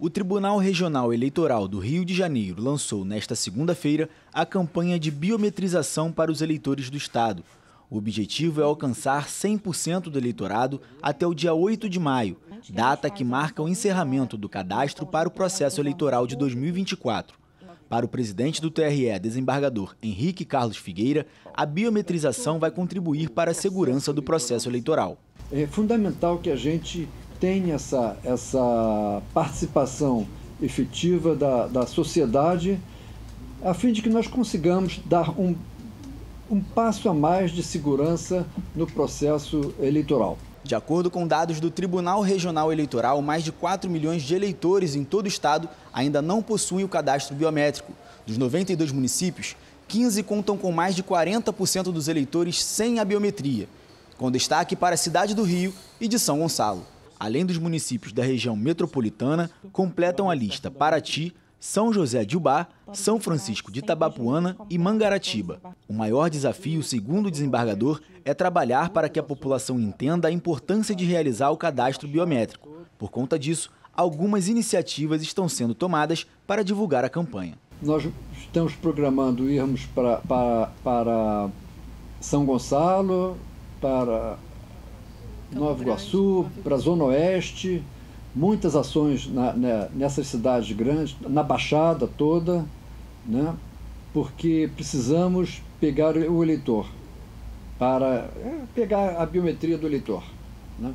O Tribunal Regional Eleitoral do Rio de Janeiro lançou nesta segunda-feira a campanha de biometrização para os eleitores do Estado. O objetivo é alcançar 100% do eleitorado até o dia 8 de maio, data que marca o encerramento do cadastro para o processo eleitoral de 2024. Para o presidente do TRE, desembargador Henrique Carlos Figueira, a biometrização vai contribuir para a segurança do processo eleitoral. É fundamental que a gente tem essa, essa participação efetiva da, da sociedade, a fim de que nós consigamos dar um, um passo a mais de segurança no processo eleitoral. De acordo com dados do Tribunal Regional Eleitoral, mais de 4 milhões de eleitores em todo o estado ainda não possuem o cadastro biométrico. Dos 92 municípios, 15 contam com mais de 40% dos eleitores sem a biometria, com destaque para a cidade do Rio e de São Gonçalo além dos municípios da região metropolitana, completam a lista Paraty, São José de Ubá, São Francisco de Itabapuana e Mangaratiba. O maior desafio, segundo o desembargador, é trabalhar para que a população entenda a importância de realizar o cadastro biométrico. Por conta disso, algumas iniciativas estão sendo tomadas para divulgar a campanha. Nós estamos programando irmos para, para, para São Gonçalo, para então, Nova Iguaçu, para a Zona Oeste, muitas ações na, né, nessas cidades grandes, na Baixada toda, né? porque precisamos pegar o eleitor, para é, pegar a biometria do eleitor. Né?